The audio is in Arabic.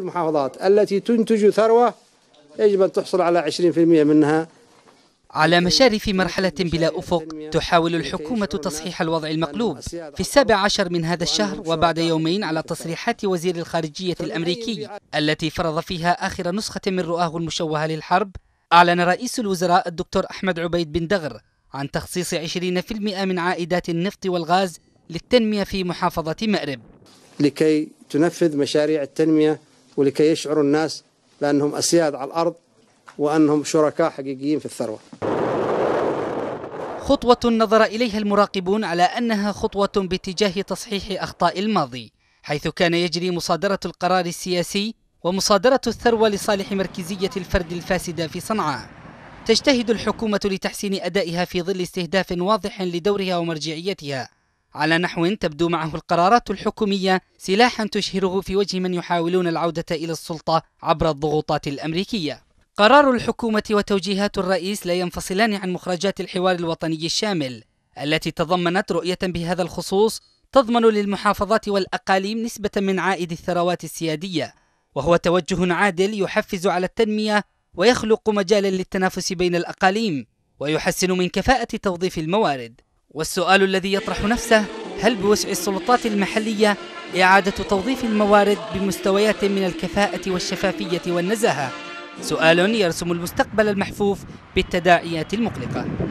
المحافظات التي تنتج ثروة يجب أن تحصل على 20% منها على مشارف مرحلة بلا أفق تحاول الحكومة تصحيح الوضع المقلوب في السابع عشر من هذا الشهر وبعد يومين على تصريحات وزير الخارجية الأمريكي التي فرض فيها آخر نسخة من رؤاه المشوهة للحرب أعلن رئيس الوزراء الدكتور أحمد عبيد بن دغر عن تخصيص 20% من عائدات النفط والغاز للتنمية في محافظة مأرب لكي تنفذ مشاريع التنمية ولكي يشعر الناس بأنهم أسياد على الأرض وأنهم شركاء حقيقيين في الثروة خطوة نظر إليها المراقبون على أنها خطوة باتجاه تصحيح أخطاء الماضي حيث كان يجري مصادرة القرار السياسي ومصادرة الثروة لصالح مركزية الفرد الفاسدة في صنعاء تجتهد الحكومة لتحسين أدائها في ظل استهداف واضح لدورها ومرجعيتها على نحو تبدو معه القرارات الحكومية سلاحا تشهره في وجه من يحاولون العودة إلى السلطة عبر الضغوطات الأمريكية قرار الحكومة وتوجيهات الرئيس لا ينفصلان عن مخرجات الحوار الوطني الشامل التي تضمنت رؤية بهذا الخصوص تضمن للمحافظات والأقاليم نسبة من عائد الثروات السيادية وهو توجه عادل يحفز على التنمية ويخلق مجالا للتنافس بين الأقاليم ويحسن من كفاءة توظيف الموارد والسؤال الذي يطرح نفسه هل بوسع السلطات المحلية إعادة توظيف الموارد بمستويات من الكفاءة والشفافية والنزاهة؟ سؤال يرسم المستقبل المحفوف بالتداعيات المقلقة